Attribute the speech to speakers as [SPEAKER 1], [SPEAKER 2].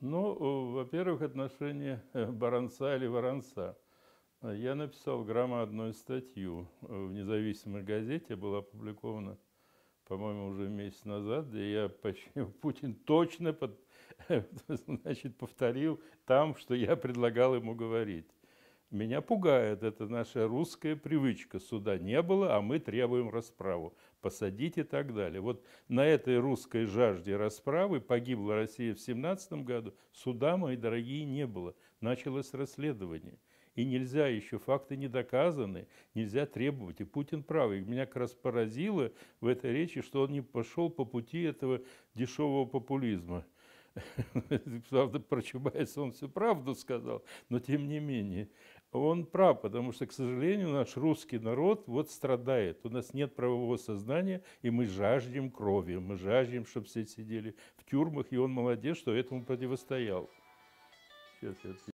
[SPEAKER 1] Ну, во-первых, отношение э, Баранца или воронца. Я написал громадную статью э, в независимой газете, была опубликована, по-моему, уже месяц назад, где я почти Путин точно под, значит, повторил там, что я предлагал ему говорить. Меня пугает эта наша русская привычка. Суда не было, а мы требуем расправу. Посадить и так далее. Вот на этой русской жажде расправы погибла Россия в 17 году. Суда, мои дорогие, не было. Началось расследование. И нельзя еще, факты не доказаны, нельзя требовать. И Путин прав. И меня как раз поразило в этой речи, что он не пошел по пути этого дешевого популизма – Правда, про Чубайса он всю правду сказал, но тем не менее он прав, потому что, к сожалению, наш русский народ вот страдает. У нас нет правового сознания, и мы жаждем крови, мы жаждем, чтобы все сидели в тюрьмах, и он молодец, что этому противостоял. Сейчас я